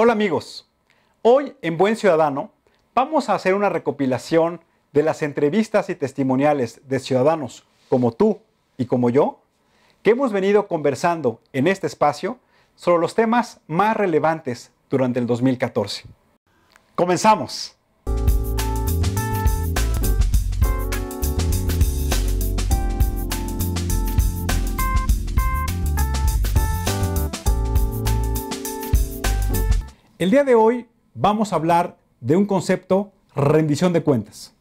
Hola amigos, hoy en Buen Ciudadano vamos a hacer una recopilación de las entrevistas y testimoniales de ciudadanos como tú y como yo que hemos venido conversando en este espacio sobre los temas más relevantes durante el 2014. Comenzamos. El día de hoy vamos a hablar de un concepto, rendición de cuentas.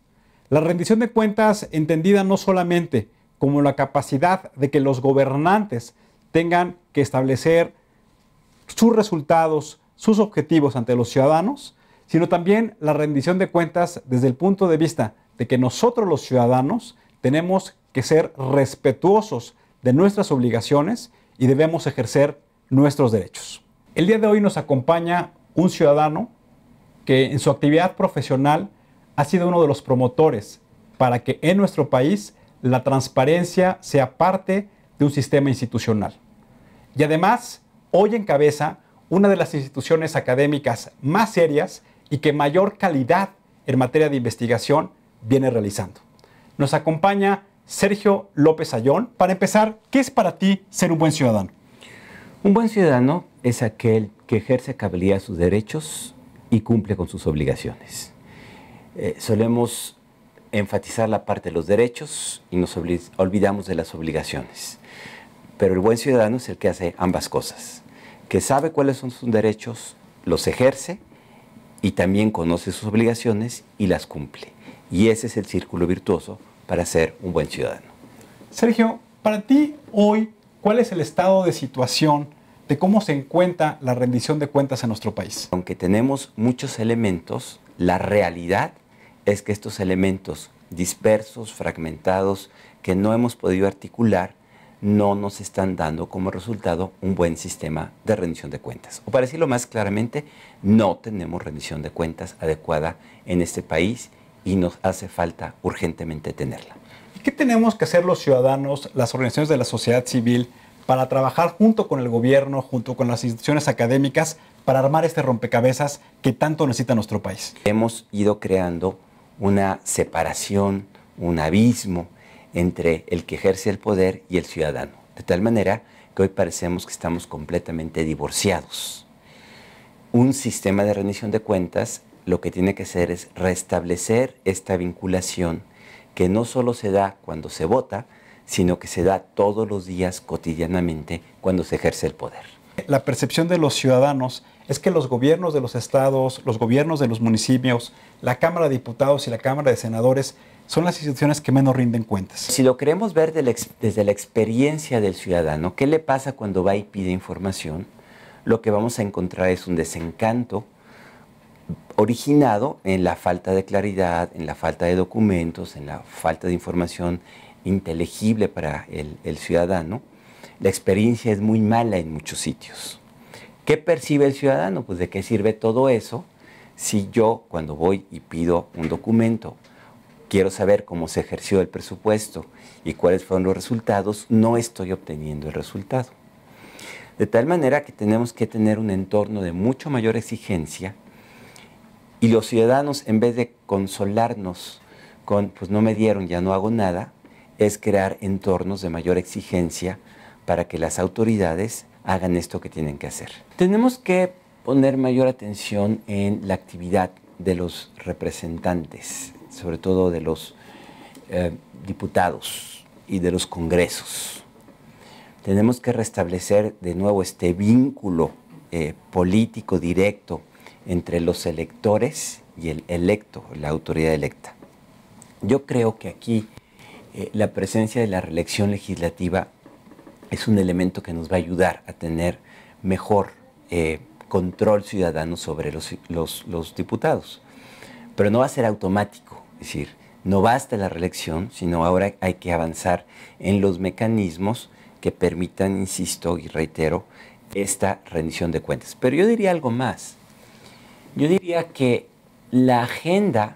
La rendición de cuentas entendida no solamente como la capacidad de que los gobernantes tengan que establecer sus resultados, sus objetivos ante los ciudadanos, sino también la rendición de cuentas desde el punto de vista de que nosotros los ciudadanos tenemos que ser respetuosos de nuestras obligaciones y debemos ejercer nuestros derechos. El día de hoy nos acompaña un ciudadano que en su actividad profesional ha sido uno de los promotores para que en nuestro país la transparencia sea parte de un sistema institucional. Y además, hoy encabeza una de las instituciones académicas más serias y que mayor calidad en materia de investigación viene realizando. Nos acompaña Sergio López Ayón. Para empezar, ¿qué es para ti ser un buen ciudadano? Un buen ciudadano es aquel que ejerce a cabalidad sus derechos y cumple con sus obligaciones. Eh, solemos enfatizar la parte de los derechos y nos olvidamos de las obligaciones. Pero el buen ciudadano es el que hace ambas cosas, que sabe cuáles son sus derechos, los ejerce y también conoce sus obligaciones y las cumple. Y ese es el círculo virtuoso para ser un buen ciudadano. Sergio, para ti hoy, ¿cuál es el estado de situación de cómo se encuentra la rendición de cuentas en nuestro país. Aunque tenemos muchos elementos, la realidad es que estos elementos dispersos, fragmentados, que no hemos podido articular, no nos están dando como resultado un buen sistema de rendición de cuentas. O para decirlo más claramente, no tenemos rendición de cuentas adecuada en este país y nos hace falta urgentemente tenerla. qué tenemos que hacer los ciudadanos, las organizaciones de la sociedad civil, para trabajar junto con el gobierno, junto con las instituciones académicas, para armar este rompecabezas que tanto necesita nuestro país. Hemos ido creando una separación, un abismo entre el que ejerce el poder y el ciudadano, de tal manera que hoy parecemos que estamos completamente divorciados. Un sistema de rendición de cuentas lo que tiene que hacer es restablecer esta vinculación que no solo se da cuando se vota, sino que se da todos los días cotidianamente cuando se ejerce el poder. La percepción de los ciudadanos es que los gobiernos de los estados, los gobiernos de los municipios, la Cámara de Diputados y la Cámara de Senadores son las instituciones que menos rinden cuentas. Si lo queremos ver desde la experiencia del ciudadano, ¿qué le pasa cuando va y pide información? Lo que vamos a encontrar es un desencanto originado en la falta de claridad, en la falta de documentos, en la falta de información inteligible para el, ciudadano, la experiencia es muy mala en muchos sitios. ¿Qué percibe el ciudadano? Pues de qué sirve todo eso si yo cuando voy y pido un documento quiero saber cómo se ejerció el presupuesto y cuáles fueron los resultados, no estoy obteniendo el resultado. De tal manera que tenemos que tener un entorno de mucho mayor exigencia y los ciudadanos en vez de consolarnos con, pues no me dieron, ya no hago nada, es crear entornos de mayor exigencia para que las autoridades hagan esto que tienen que hacer. Tenemos que poner mayor atención en la actividad de los representantes, sobre todo de los eh, diputados y de los congresos. Tenemos que restablecer de nuevo este vínculo eh, político directo entre los electores y el electo, la autoridad electa. Yo creo que aquí eh, la presencia de la reelección legislativa es un elemento que nos va a ayudar a tener mejor eh, control ciudadano sobre los, los, diputados. Pero no va a ser automático, es decir, no basta la reelección, sino ahora hay que avanzar en los mecanismos que permitan, insisto y reitero, esta rendición de cuentas. Pero yo diría algo más. Yo diría que la agenda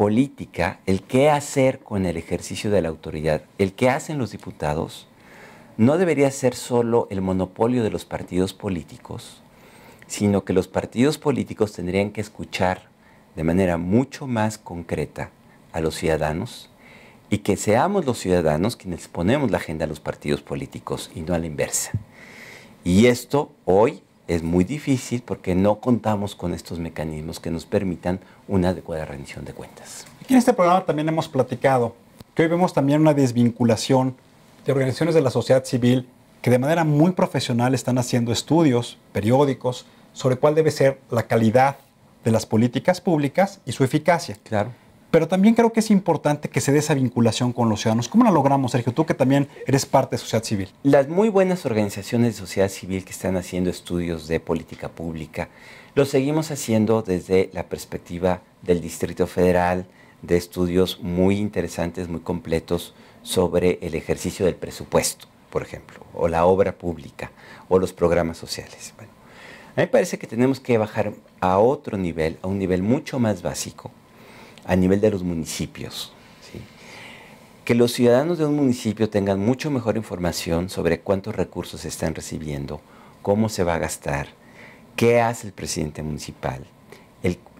política, el qué hacer con el ejercicio de la autoridad, el qué hacen los diputados, no debería ser solo el monopolio de los partidos políticos, sino que los partidos políticos tendrían que escuchar de manera mucho más concreta a los ciudadanos y que seamos los ciudadanos quienes ponemos la agenda a los partidos políticos y no a la inversa. Y esto hoy es muy difícil porque no contamos con estos mecanismos que nos permitan una adecuada rendición de cuentas. Aquí en este programa también hemos platicado que hoy vemos también una desvinculación de organizaciones de la sociedad civil que de manera muy profesional están haciendo estudios periódicos sobre cuál debe ser la calidad de las políticas públicas y su eficacia. Claro. Pero también creo que es importante que se dé esa vinculación con los ciudadanos. ¿Cómo la logramos, Sergio? Tú que también eres parte de sociedad civil. Las muy buenas organizaciones de sociedad civil que están haciendo estudios de política pública, lo seguimos haciendo desde la perspectiva del Distrito Federal, de estudios muy interesantes, muy completos sobre el ejercicio del presupuesto, por ejemplo, o la obra pública, o los programas sociales. a mí me parece que tenemos que bajar a otro nivel, a un nivel mucho más básico, a nivel de los municipios. Que los ciudadanos de un municipio tengan mucho mejor información sobre cuántos recursos están recibiendo, cómo se va a gastar, qué hace el presidente municipal,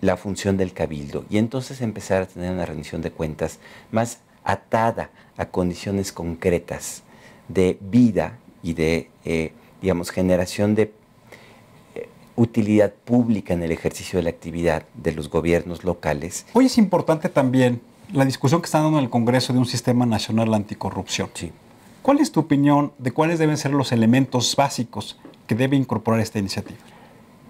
la función del cabildo, y entonces empezar a tener una rendición de cuentas más atada a condiciones concretas de vida y de, eh, digamos, generación de utilidad pública en el ejercicio de la actividad de los gobiernos locales. Hoy es importante también la discusión que está dando en el Congreso de un sistema nacional anticorrupción. Sí. ¿Cuál es tu opinión de cuáles deben ser los elementos básicos que debe incorporar esta iniciativa?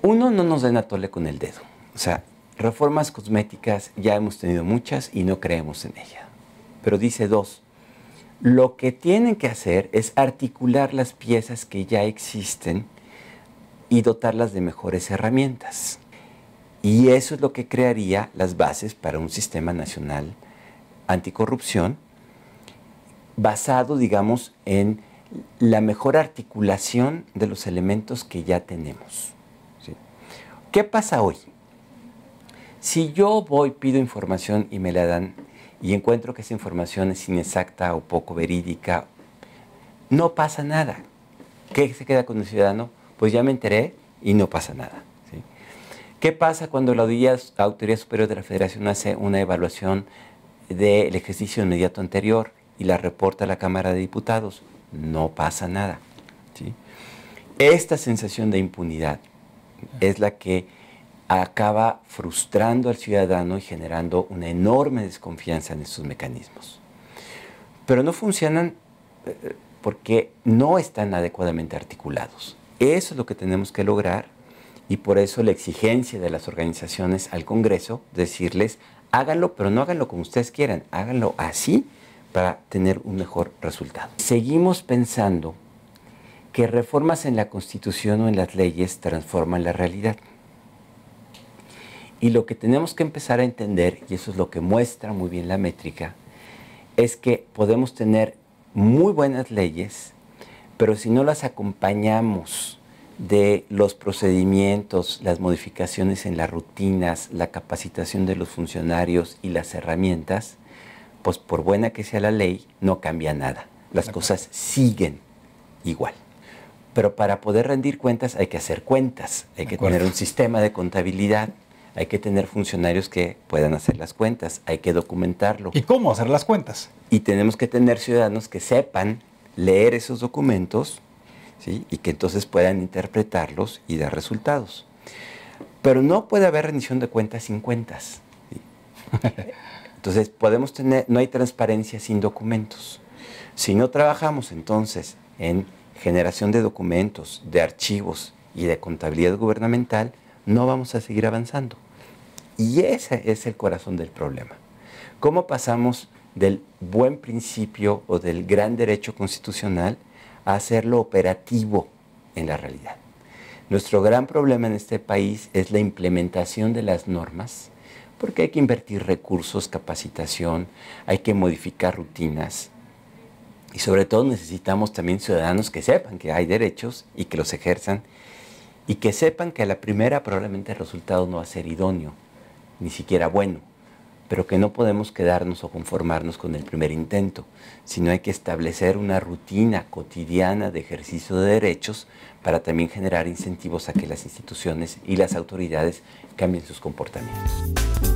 Uno, no nos den a tole con el dedo. O sea, reformas cosméticas ya hemos tenido muchas y no creemos en ella. Pero dice dos, lo que tienen que hacer es articular las piezas que ya existen y dotarlas de mejores herramientas. Y eso es lo que crearía las bases para un sistema nacional anticorrupción basado, digamos, en la mejor articulación de los elementos que ya tenemos. ¿Qué pasa hoy? Si yo voy, pido información y me la dan y encuentro que esa información es inexacta o poco verídica, no pasa nada. ¿Qué se queda con el ciudadano? pues ya me enteré y no pasa nada. ¿Qué pasa cuando la Autoridad Superior de la Federación hace una evaluación del ejercicio inmediato anterior y la reporta a la Cámara de Diputados? No pasa nada. Esta sensación de impunidad es la que acaba frustrando al ciudadano y generando una enorme desconfianza en estos mecanismos. Pero no funcionan eh, eh, porque no están adecuadamente articulados. Eso es lo que tenemos que lograr y por eso la exigencia de las organizaciones al Congreso, decirles, háganlo, pero no háganlo como ustedes quieran, háganlo así para tener un mejor resultado. Seguimos pensando que reformas en la Constitución o en las leyes transforman la realidad. Y lo que tenemos que empezar a entender, y eso es lo que muestra muy bien la métrica, es que podemos tener muy buenas leyes pero si no las acompañamos de los procedimientos, las modificaciones en las rutinas, la capacitación de los funcionarios y las herramientas, pues por buena que sea la ley, no cambia nada. Las cosas siguen igual. Pero para poder rendir cuentas hay que hacer cuentas, hay que tener un sistema de contabilidad, hay que tener funcionarios que puedan hacer las cuentas, hay que documentarlo. ¿Y cómo hacer las cuentas? Y tenemos que tener ciudadanos que sepan leer esos documentos y que entonces puedan interpretarlos y dar resultados. Pero no puede haber rendición de cuentas sin cuentas. Entonces podemos tener, no hay transparencia sin documentos. Si no trabajamos entonces en generación de documentos, de archivos y de contabilidad gubernamental, no vamos a seguir avanzando. Y ese es el corazón del problema. ¿Cómo pasamos del buen principio o del gran derecho constitucional a hacerlo operativo en la realidad. Nuestro gran problema en este país es la implementación de las normas, porque hay que invertir recursos, capacitación, hay que modificar rutinas y sobre todo necesitamos también ciudadanos que sepan que hay derechos y que los ejerzan y que sepan que a la primera probablemente el resultado no va a ser idóneo, ni siquiera bueno pero que no podemos quedarnos o conformarnos con el primer intento, sino hay que establecer una rutina cotidiana de ejercicio de derechos para también generar incentivos a que las instituciones y las autoridades cambien sus comportamientos.